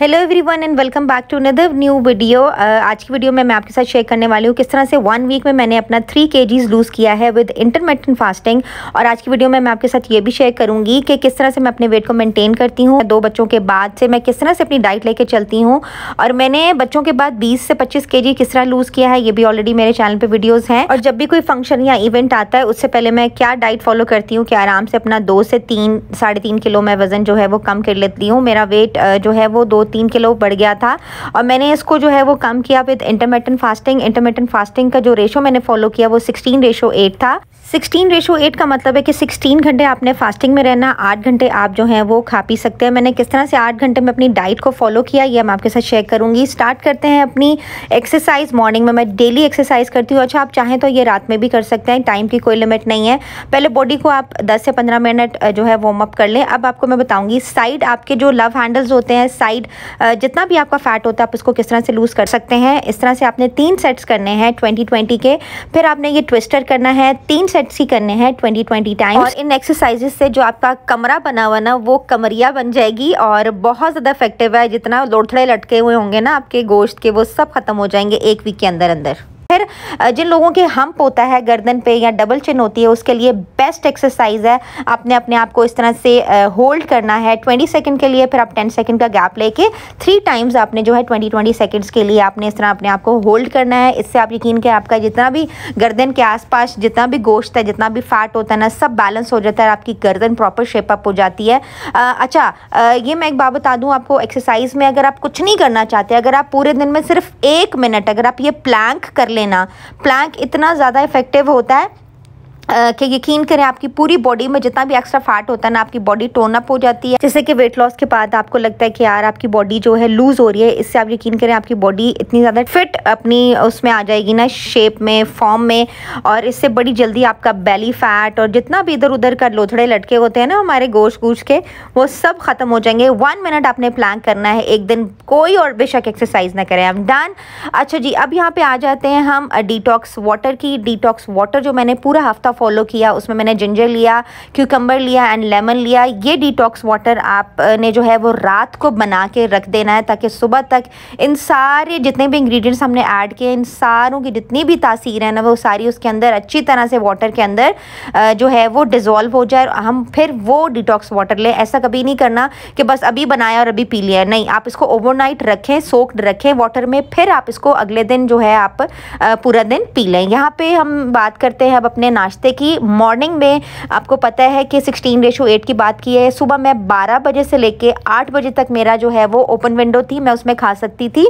hello everyone and welcome back to another new video आज की video में मैं आपके साथ शेयर करने वाली हूँ किस तरह से वन वीक में मैंने अपना थ्री के लूज़ किया है विद इंटरमीडियंट फास्टिंग और आज की वीडियो में मैं आपके साथ ये भी शेयर करूँगी कि किस तरह से मैं अपने वेट को मेंटेन करती हूँ दो बच्चों के बाद से मैं किस तरह से अपनी डाइट लेके चलती हूँ और मैंने बच्चों के बाद बीस से पच्चीस के किस तरह लूज़ किया है ये भी ऑलरेडी मेरे चैनल पर वीडियोज़ हैं और जब भी कोई फंक्शन या इवेंट आता है उससे पहले मैं क्या डाइट फॉलो करती हूँ कि आराम से अपना दो से तीन साढ़े तीन किलो मैं वज़न जो है वो कम कर लेती हूँ मेरा वेट uh, जो है वो दो तीन किलो बढ़ गया था और मैंने इसको जो है वो कम किया with intermittent fasting intermittent fasting का जो रेशो मैंने फॉलो किया वो सिक्सटीन रेशो एट था सिक्सटीन रेशो एट का मतलब है कि सिक्सटीन घंटे आपने फास्टिंग में रहना आठ घंटे आप जो हैं वो खा पी सकते हैं मैंने किस तरह से आठ घंटे में अपनी डाइट को फॉलो किया ये मैं आपके साथ शेयर करूंगी स्टार्ट करते हैं अपनी एक्सरसाइज मॉर्निंग में मैं डेली एक्सरसाइज करती हूँ अच्छा आप चाहें तो ये रात में भी कर सकते हैं टाइम की कोई लिमिट नहीं है पहले बॉडी को आप दस से पंद्रह मिनट जो है वार्म अप कर लें अब आपको मैं बताऊँगी साइड आपके जो लव हैंडल्स होते हैं साइड जितना भी आपका फ़ैट होता है आप उसको किस तरह से लूज़ कर सकते हैं इस तरह से आपने तीन सेट्स करने हैं ट्वेंटी ट्वेंटी के फिर आपने ये ट्विस्टर करना है तीन सेट्स ही करने हैं ट्वेंटी ट्वेंटी टाइम और इन एक्सरसाइजेस से जो आपका कमरा बना हुआ ना वो कमरिया बन जाएगी और बहुत ज़्यादा इफेक्टिव है जितना लोड़थड़े लटके हुए होंगे ना आपके गोश्त के वो सब ख़त्म हो जाएंगे एक वीक के अंदर अंदर फिर जिन लोगों के हम्प होता है गर्दन पे या डबल चिन होती है उसके लिए बेस्ट एक्सरसाइज है आपने अपने आप को इस तरह से होल्ड करना है ट्वेंटी सेकेंड के लिए फिर आप टेन सेकेंड का गैप लेके थ्री टाइम्स आपने जो है ट्वेंटी ट्वेंटी सेकेंड्स के लिए आपने इस तरह अपने आप को होल्ड करना है इससे आप यकीन के आपका जितना भी गर्दन के आसपास जितना भी गोश्त है जितना भी फैट होता है ना सब बैलेंस हो जाता है आपकी गर्दन प्रॉपर शेप अप हो जाती है आ, अच्छा आ, ये मैं एक बात बता दूँ आपको एक्सरसाइज में अगर आप कुछ नहीं करना चाहते अगर आप पूरे दिन में सिर्फ एक मिनट अगर आप ये प्लैंक कर लेना प्लैंक इतना ज़्यादा इफेक्टिव होता है कि यकीन करें आपकी पूरी बॉडी में जितना भी एक्स्ट्रा फैट होता है ना आपकी बॉडी टोन अप हो जाती है जैसे कि वेट लॉस के बाद आपको लगता है कि यार आपकी बॉडी जो है लूज हो रही है इससे आप यकीन करें आपकी बॉडी इतनी ज़्यादा फिट अपनी उसमें आ जाएगी ना शेप में फॉर्म में और इससे बड़ी जल्दी आपका बेली फैट और जितना भी इधर उधर का लोथड़े लटके होते हैं ना हमारे गोश गूश के वो सब ख़त्म हो जाएंगे वन मिनट आपने प्लान करना है एक दिन कोई और बेशक एक्सरसाइज ना करें हम डन अच्छा जी अब यहाँ पे आ जाते हैं हम डिटॉक्स वाटर की डिटॉक्स वाटर जो मैंने पूरा हफ्ता फॉलो किया उसमें मैंने जिंजर लिया क्यूकम्बर लिया एंड लेमन लिया ये डिटॉक्स वाटर आपने जो है वो रात को बना के रख देना है ताकि सुबह तक इन सारे जितने भी इंग्रेडिएंट्स हमने ऐड किए इन सारों की जितनी भी तासीर है ना वो सारी उसके अंदर अच्छी तरह से वाटर के अंदर जो है वो डिज़ोल्व हो जाए और हम फिर वो डिटॉक्स वाटर लें ऐसा कभी नहीं करना कि बस अभी बनाया और अभी पी लिया नहीं आप इसको ओवरनाइट रखें सोक्ड रखें वाटर में फिर आप इसको अगले दिन जो है आप पूरा दिन पी लें यहाँ पर हम बात करते हैं अब अपने नाश्ते हफ्ते की मॉर्निंग में आपको पता है कि सिक्सटीन रेशो एट की बात की है सुबह मैं बारह बजे से लेके आठ बजे तक मेरा जो है वो ओपन विंडो थी मैं उसमें खा सकती थी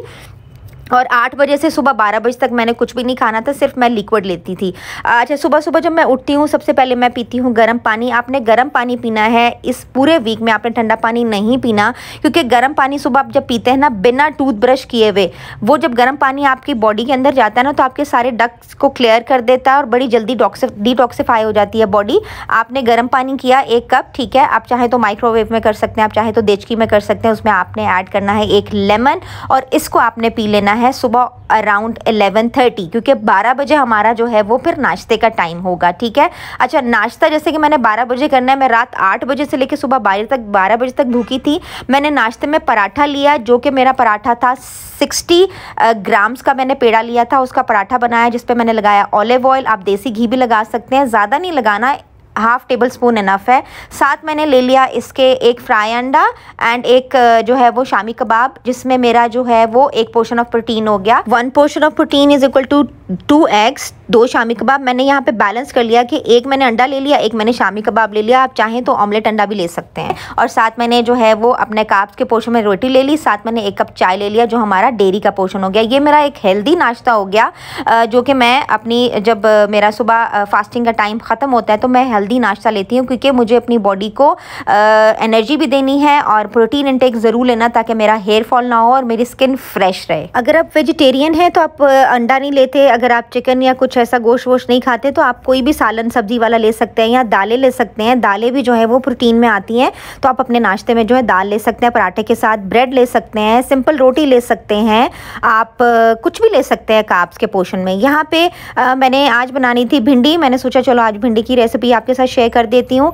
और आठ बजे से सुबह बारह बजे तक मैंने कुछ भी नहीं खाना था सिर्फ मैं लिक्विड लेती थी अच्छा सुबह सुबह जब मैं उठती हूँ सबसे पहले मैं पीती हूँ गर्म पानी आपने गर्म पानी पीना है इस पूरे वीक में आपने ठंडा पानी नहीं पीना क्योंकि गर्म पानी सुबह आप जब पीते हैं ना बिना टूथब्रश किए हुए वो जब गर्म पानी आपकी बॉडी के अंदर जाता है ना तो आपके सारे डक्स को क्लियर कर देता है और बड़ी जल्दी डिटॉक्सीफाई हो जाती है बॉडी आपने गर्म पानी किया एक कप ठीक है आप चाहे तो माइक्रोवेव में कर सकते हैं आप चाहे तो देचकी में कर सकते हैं उसमें आपने ऐड करना है एक लेमन और इसको आपने पी लेना है सुबह अराउंड 11:30 क्योंकि 12 बजे हमारा जो है वो फिर नाश्ते का टाइम होगा ठीक है अच्छा नाश्ता जैसे कि मैंने 12 बजे करना है मैं रात 8 बजे से लेकर सुबह बारह तक 12 बजे तक भूखी थी मैंने नाश्ते में पराठा लिया जो कि मेरा पराठा था 60 ग्राम्स का मैंने पेड़ा लिया था उसका पराठा बनाया जिस पर मैंने लगाया ऑलिव ऑयल आप देसी घी भी लगा सकते हैं ज़्यादा नहीं लगाना हाफ़ टेबल स्पून इनफ है साथ मैंने ले लिया इसके एक फ्राई अंडा एंड एक जो है वो शामी कबाब जिसमें मेरा जो है वो एक पोर्शन ऑफ प्रोटीन हो गया one portion of protein is equal to two eggs दो शामी कबाब मैंने यहाँ पे बैलेंस कर लिया कि एक मैंने अंडा ले लिया एक मैंने शामी कबाब ले लिया आप चाहें तो ऑमलेट अंडा भी ले सकते हैं और साथ मैंने जो है वो अपने काप्स के पोर्शन में रोटी ले ली साथ मैंने एक कप चाय ले लिया जो हमारा डेरी का पोर्शन हो गया ये मेरा एक हेल्दी नाश्ता हो गया जो कि मैं अपनी जब मेरा सुबह फास्टिंग का टाइम ख़त्म होता है तो मैं हेल्दी नाश्ता लेती हूँ क्योंकि मुझे अपनी बॉडी को एनर्जी भी देनी है और प्रोटीन इनटेक ज़रूर लेना ताकि मेरा हेयर फॉल ना हो और मेरी स्किन फ्रेश रहे अगर आप वेजिटेरियन हैं तो आप अंडा नहीं लेते अगर आप चिकन या कुछ ऐसा गोश्त वोश नहीं खाते तो आप कोई भी सालन सब्जी वाला ले सकते हैं या दालें ले सकते हैं दालें भी जो है वो प्रोटीन में आती हैं तो आप अपने नाश्ते में जो है दाल ले सकते हैं पराठे के साथ ब्रेड ले सकते हैं सिंपल रोटी ले सकते हैं आप कुछ भी ले सकते हैं काप्स के पोषण में यहाँ पे आ, मैंने आज बनानी थी भिंडी मैंने सोचा चलो आज भिंडी की रेसिपी आपके आपके साथ शेयर कर देती हूँ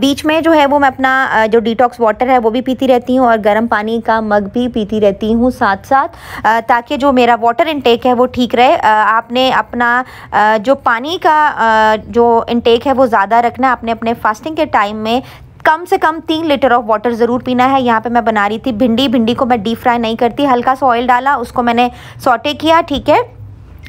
बीच में जो है वो मैं अपना जो डिटॉक्स वाटर है वो भी पीती रहती हूँ और गर्म पानी का मग भी पीती रहती हूँ साथ साथ ताकि जो मेरा वाटर इनटेक है वो ठीक रहे आपने अपना जो पानी का जो इनटेक है वो ज़्यादा रखना आपने अपने फास्टिंग के टाइम में कम से कम तीन लीटर ऑफ वाटर ज़रूर पीना है यहाँ पे मैं बना रही थी भिंडी भिंडी को मैं डीप फ्राई नहीं करती हल्का सा ऑयल डाला उसको मैंने सॉटे किया ठीक है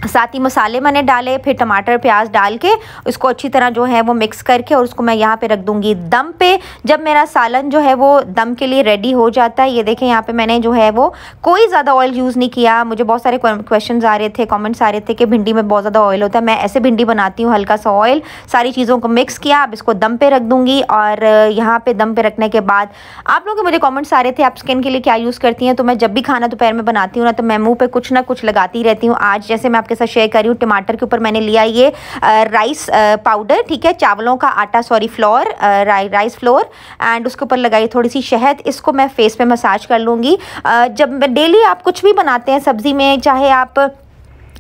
साथ ही मसाले मैंने डाले फिर टमाटर प्याज डाल के उसको अच्छी तरह जो है वो मिक्स करके और उसको मैं यहाँ पे रख दूँगी दम पे जब मेरा सालन जो है वो दम के लिए रेडी हो जाता है ये देखें यहाँ पे मैंने जो है वो कोई ज़्यादा ऑयल यूज़ नहीं किया मुझे बहुत सारे क्वेश्चन आ रहे थे कमेंट्स आ रहे थे कि भिंडी में बहुत ज़्यादा ऑयल होता है मैं ऐसे भिंडी बनाती हूँ हल्का सा ऑयल सारी चीज़ों को मिक्स किया अब इसको दम पर रख दूँगी और यहाँ पर दम पर रखने के बाद आप लोगों के मुझे कॉमेंट्स आ रहे थे आप स्किन के लिए क्या यूज़ करती हैं तो मैं जब भी खाना दोपहर में बनाती हूँ ना तो मैं मुँह पर कुछ ना कुछ लगाती रहती हूँ आज जैसे मैं आपके साथ शेयर कर रही हूँ टमाटर के ऊपर मैंने लिया ये राइस पाउडर ठीक है चावलों का आटा sorry flour rice flour and उसके ऊपर लगाई थोड़ी सी शहद इसको मैं फेस पे मसाज कर लूँगी जब डेली आप कुछ भी बनाते हैं सब्ज़ी में चाहे आप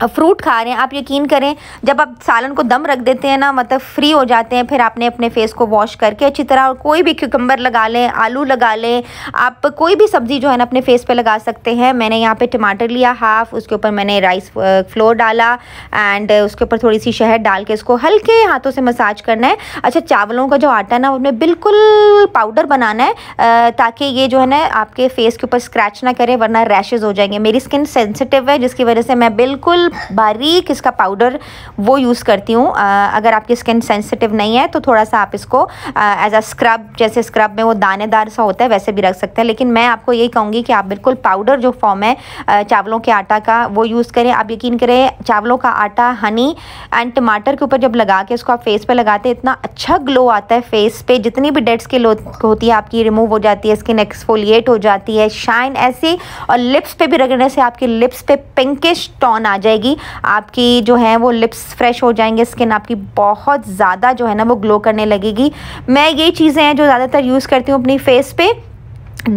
फ्रूट खा रहे हैं आप यकीन करें जब आप सालन को दम रख देते हैं ना मतलब फ्री हो जाते हैं फिर आपने अपने फेस को वॉश करके अच्छी तरह और कोई भी क्यूकम्बर लगा लें आलू लगा लें आप कोई भी सब्ज़ी जो है ना अपने फेस पे लगा सकते हैं मैंने यहाँ पे टमाटर लिया हाफ उसके ऊपर मैंने राइस फ्लोर डाला एंड उसके ऊपर थोड़ी सी शहद डाल के उसको हल्के हाथों से मसाज करना है अच्छा चावलों का जो आटा ना उसमें बिल्कुल पाउडर बनाना है ताकि ये जो है ना आपके फेस के ऊपर स्क्रैच ना करें वरना रैशेज़ हो जाएंगे मेरी स्किन सेंसिटिव है जिसकी वजह से मैं बिल्कुल बारीक इसका पाउडर वो यूज़ करती हूँ अगर आपकी स्किन सेंसिटिव नहीं है तो थोड़ा सा आप इसको एज अ स्क्रब जैसे स्क्रब में वो दानेदार सा होता है वैसे भी रख सकते हैं लेकिन मैं आपको यही कहूँगी कि आप बिल्कुल पाउडर जो फॉर्म है चावलों के आटा का वो यूज़ करें आप यकीन करें चावलों का आटा हनी एंड टमाटर के ऊपर जब लगा के इसको आप फेस पर लगाते हैं इतना अच्छा ग्लो आता है फेस पे जितनी भी डेड स्किन होती है आपकी रिमूव हो जाती है स्किन एक्सफोलिएट हो जाती है शाइन ऐसी और लिप्स पे भी रगड़ने से आपकी लिप्स पे पिंकिश टॉन आ जाएगी जाएगी आपकी जो है वो लिप्स फ्रेश हो जाएंगे स्किन आपकी बहुत ज़्यादा जो है ना वो ग्लो करने लगेगी मैं ये चीज़ें हैं जो ज़्यादातर यूज़ करती हूँ अपनी फेस पे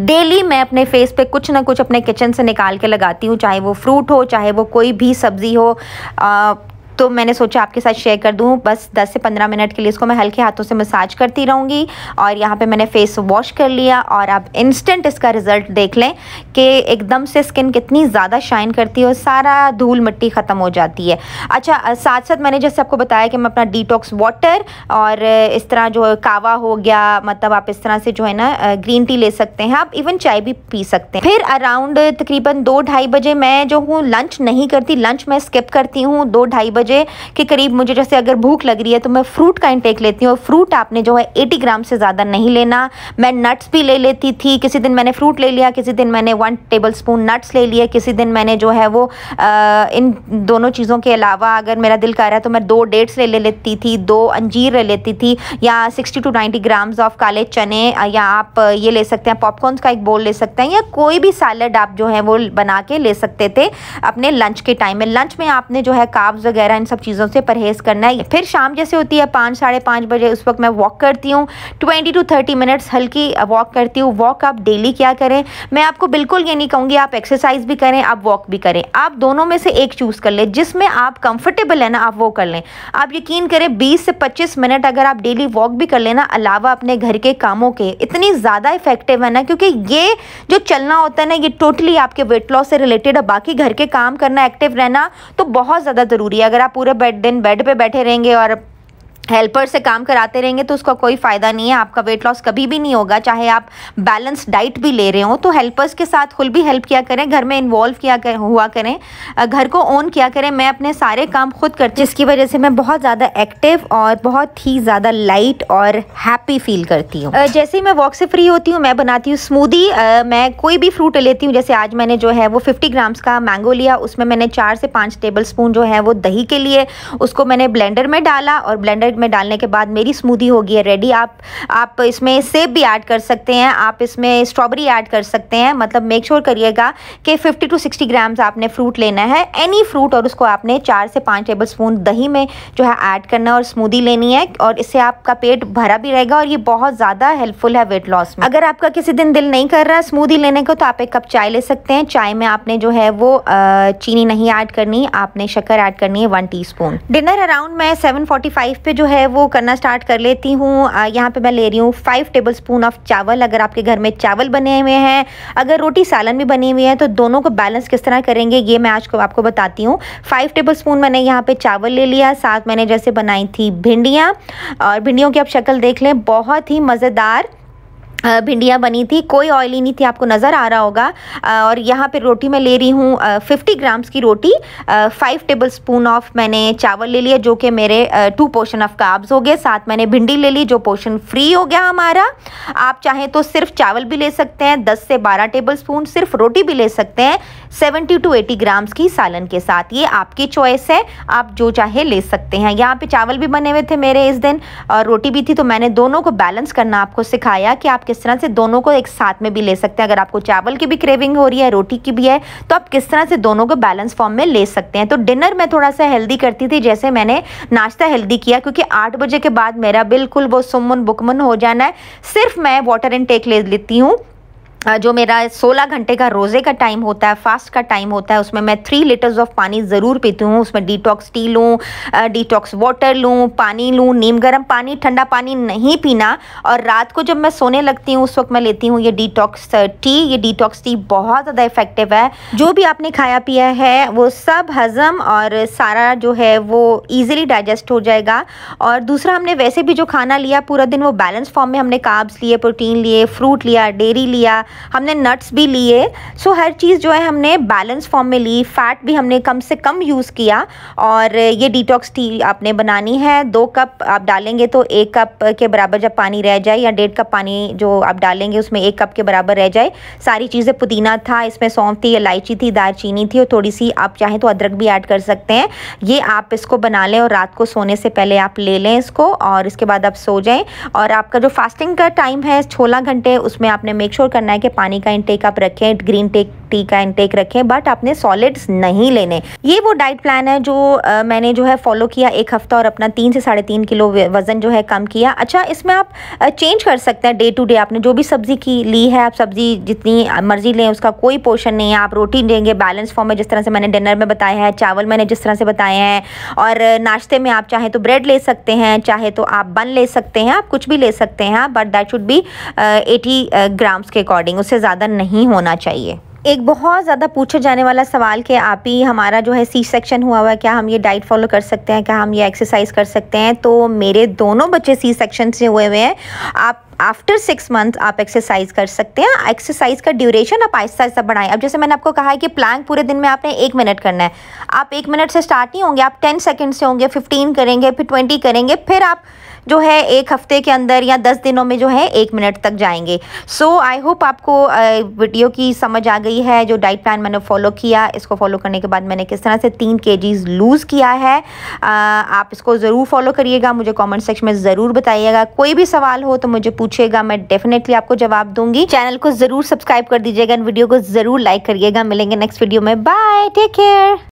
डेली मैं अपने फेस पे कुछ ना कुछ अपने किचन से निकाल के लगाती हूँ चाहे वो फ्रूट हो चाहे वो कोई भी सब्ज़ी हो आ, तो मैंने सोचा आपके साथ शेयर कर दूँ बस दस से पंद्रह मिनट के लिए इसको मैं हल्के हाथों से मसाज करती रहूँगी और यहाँ पर मैंने फेस वॉश कर लिया और आप इंस्टेंट इसका रिज़ल्ट देख लें कि एकदम से स्किन कितनी ज़्यादा शाइन करती है और सारा धूल मिट्टी ख़त्म हो जाती है अच्छा साथ साथ मैंने जैसे आपको बताया कि मैं अपना डिटॉक्स वाटर और इस तरह जो कावा हो गया मतलब आप इस तरह से जो है ना ग्रीन टी ले सकते हैं आप इवन चाय भी पी सकते हैं फिर अराउंड तकरीबन दो ढाई बजे मैं जो हूँ लंच नहीं करती लंच मैं स्किप करती हूँ दो ढाई बजे मुझे के करीब मुझे जैसे अगर भूख लग रही है तो मैं फ्रूट का इंटेक लेती हूँ और फ्रूट आपने जो है एटी ग्राम से ज़्यादा नहीं लेना मैं नट्स भी ले लेती थी किसी दिन मैंने फ्रूट ले लिया किसी दिन मैंने वन टेबल स्पून नट्स ले लिए किसी दिन मैंने जो है वो इन दोनों चीज़ों के अलावा अगर मेरा दिल कर रहा है तो मैं दो डेट्स ले लेती थी दो अंजीर ले लेती थी या sixty two ninety grams of काले चने या आप ये ले सकते हैं पॉपकॉर्न का एक बोल ले सकते हैं या कोई भी सैलड आप जो है वो बना के ले सकते थे अपने लंच के टाइम में लंच में आपने जो है काब्स वगैरह वगैरह इन सब चीज़ों से परहेज़ करना है फिर शाम जैसे होती है पाँच साढ़े पाँच बजे उस वक्त मैं वॉक करती हूँ ट्वेंटी टू थर्टी मिनट्स हल्की वॉक करती हूँ वॉक आप डेली क्या करें मैं आपको बिल्कुल ये नहीं कहूँगी आप एक्सरसाइज भी करें आप वॉक भी करें आप दोनों में से एक चूज़ कर लें जिसमें आप कंफर्टेबल है ना आप वो कर लें आप यकीन करें बीस से पच्चीस मिनट अगर आप डेली वॉक भी कर लेना अलावा अपने घर के कामों के इतनी ज़्यादा इफेक्टिव है ना क्योंकि ये जो चलना होता है ना ये टोटली आपके वेट लॉस से रिलेटेड है बाकी घर के काम करना एक्टिव रहना तो बहुत ज़्यादा ज़रूरी है अगर आप पूरे बेड दिन बेड पे बैठे रहेंगे और हेल्पर से काम कराते रहेंगे तो उसका कोई फ़ायदा नहीं है आपका वेट लॉस कभी भी नहीं होगा चाहे आप बैलेंस डाइट भी ले रहे हो तो हेल्पर्स के साथ खुल भी हेल्प किया करें घर में इन्वॉल्व किया कर, हुआ करें घर को ओन किया करें मैं अपने सारे काम खुद करती जिसकी वजह से मैं बहुत ज़्यादा एक्टिव और बहुत ही ज़्यादा लाइट और हैप्पी फील करती हूँ जैसे ही मैं वॉक से फ्री होती हूँ मैं बनाती हूँ स्मूदी मैं कोई भी फ्रूट लेती हूँ जैसे आज मैंने जो है वो फिफ्टी ग्राम्स का मैंगो लिया उसमें मैंने चार से पाँच टेबल स्पून जो है वो दही के लिए उसको मैंने ब्लेंडर में डाला और ब्लेंडर में डालने के बाद मेरी स्मूदी होगी है रेडी आप आप इसमें सेब भी ऐड कर सकते हैं आप इसमें स्ट्रॉबेरी ऐड कर सकते हैं मतलब मेक श्योर करिएगा कि 50 टू 60 ग्राम्स आपने फ्रूट लेना है एनी फ्रूट और उसको आपने चार से पाँच टेबल स्पून दही में जो है ऐड करना और स्मूदी लेनी है और इससे आपका पेट भरा भी रहेगा और ये बहुत ज़्यादा हेल्पफुल है वेट लॉस में अगर आपका किसी दिन दिल नहीं कर रहा स्मूदी लेने को तो आप एक कप चाय ले सकते हैं चाय में आपने जो है वो चीनी नहीं ऐड करनी आपने शक्कर ऐड करनी है वन टी डिनर अराउंड मैं सेवन पे जो है वो करना स्टार्ट कर लेती हूँ यहाँ पे मैं ले रही हूँ फाइव टेबल स्पून ऑफ चावल अगर आपके घर में चावल बने हुए हैं अगर रोटी सालन भी बनी हुई है तो दोनों को बैलेंस किस तरह करेंगे ये मैं आज को आपको बताती हूँ फाइव टेबल स्पून मैंने यहाँ पे चावल ले लिया साथ मैंने जैसे बनाई थी भिंडियाँ और भिंडियों की आप शक्ल देख लें बहुत ही मज़ेदार भिंडियाँ बनी थी कोई ऑयली नहीं थी आपको नज़र आ रहा होगा और यहाँ पे रोटी मैं ले रही हूँ 50 ग्राम्स की रोटी फाइव टेबल स्पून ऑफ मैंने चावल ले लिया जो कि मेरे टू पोर्शन ऑफ काब्स हो गए साथ मैंने भिंडी ले ली जो पोर्शन फ्री हो गया हमारा आप चाहें तो सिर्फ चावल भी ले सकते हैं दस से बारह टेबल स्पून सिर्फ रोटी भी ले सकते हैं सेवेंटी टू एटी ग्राम्स की सालन के साथ ये आपकी चॉइस है आप जो चाहे ले सकते हैं यहाँ पे चावल भी बने हुए थे मेरे इस दिन और रोटी भी थी तो मैंने दोनों को बैलेंस करना आपको सिखाया कि आप किस तरह से दोनों को एक साथ में भी ले सकते हैं अगर आपको चावल की भी क्रेविंग हो रही है रोटी की भी है तो आप किस तरह से दोनों को बैलेंस फॉर्म में ले सकते हैं तो डिनर में थोड़ा सा हेल्दी करती थी जैसे मैंने नाश्ता हेल्दी किया क्योंकि आठ बजे के बाद मेरा बिल्कुल वो सुमन बुकमन हो जाना है सिर्फ मैं वाटर इनटेक ले लेती हूँ जो मेरा 16 घंटे का रोज़े का टाइम होता है फास्ट का टाइम होता है उसमें मैं थ्री लीटर्स ऑफ पानी ज़रूर पीती हूँ उसमें डिटॉक्स टी लूँ डिटॉक्स वाटर लूँ पानी लूँ नीम गर्म पानी ठंडा पानी नहीं पीना और रात को जब मैं सोने लगती हूँ उस वक्त मैं लेती हूँ ये डिटॉक्स टी ये डिटॉक्स टी बहुत ज़्यादा इफेक्टिव है जो भी आपने खाया पिया है वो सब हज़म और सारा जो है वो ईजिली डाइजेस्ट हो जाएगा और दूसरा हमने वैसे भी जो खाना लिया पूरा दिन वो बैलेंस फॉर्म में हमने काब्स लिए प्रोटीन लिए फ्रूट लिया डेरी लिया हमने नट्स भी लिए सो हर चीज़ जो है हमने बैलेंस फॉर्म में ली फ़ैट भी हमने कम से कम यूज़ किया और ये डिटॉक्स टी आपने बनानी है दो कप आप डालेंगे तो एक कप के बराबर जब पानी रह जाए या डेढ़ कप पानी जो आप डालेंगे उसमें एक कप के बराबर रह जाए सारी चीज़ें पुदीना था इसमें सौंफ थी इलायची थी दालचीनी थी और थोड़ी सी आप चाहें तो अदरक भी ऐड कर सकते हैं ये आप इसको बना लें और रात को सोने से पहले आप ले लें इसको और इसके बाद आप सो जाएं और आपका जो फास्टिंग का टाइम है सोलह घंटे उसमें आपने मेक श्योर करना है कि पानी का इनटेक आप रखें ग्रीन टेक टी का इनटेक रखें बट आपने सॉलिड्स नहीं लेने ये वो डाइट प्लान है जो आ, मैंने जो है फॉलो किया एक हफ्ता और अपना तीन से साढ़े तीन किलो वज़न जो है कम किया अच्छा इसमें आप चेंज कर सकते हैं डे टू डे आपने जो भी सब्ज़ी की ली है आप सब्ज़ी जितनी मर्ज़ी लें उसका कोई पोर्शन नहीं है आप रोटी लेंगे बैलेंस फॉर्म में जिस तरह से मैंने डिनर में बताया है चावल मैंने जिस तरह से बताया है और नाश्ते में आप चाहे तो ब्रेड ले सकते हैं चाहे तो आप बन ले सकते हैं आप कुछ भी ले सकते हैं but that should be eighty grams के अकॉर्डिंग उससे ज़्यादा नहीं होना चाहिए एक बहुत ज़्यादा पूछे जाने वाला सवाल कि आप ही हमारा जो है सी सेक्शन हुआ हुआ है क्या हम ये डाइट फॉलो कर सकते हैं क्या हम ये एक्सरसाइज कर सकते हैं तो मेरे दोनों बच्चे सी सेक्शन से हुए हुए हैं आप आफ्टर सिक्स मंथ आप एक्सरसाइज कर सकते हैं एक्सरसाइज का ड्यूरेशन आप आहिस्ता आहिस्ता बढ़ाएं अब जैसे मैंने आपको कहा है कि प्लैंक पूरे दिन में आपने एक मिनट करना है आप एक मिनट से स्टार्ट नहीं होंगे आप टेन सेकेंड से होंगे फिफ्टीन करेंगे फिर ट्वेंटी करेंगे फिर आप जो है एक हफ्ते के अंदर या दस दिनों में जो है एक मिनट तक जाएंगे सो आई होप आपको वीडियो की समझ आ गई है जो डाइट प्लान मैंने फॉलो किया इसको फॉलो करने के बाद मैंने किस तरह से तीन के लूज़ किया है आप इसको ज़रूर फॉलो करिएगा मुझे कॉमेंट सेक्शन में ज़रूर बताइएगा कोई भी सवाल हो तो मुझे पूछेगा मैं डेफिनेटली आपको जवाब दूंगी चैनल को ज़रूर सब्सक्राइब कर दीजिएगा वीडियो को ज़रूर लाइक करिएगा मिलेंगे नेक्स्ट वीडियो में बाय टेक केयर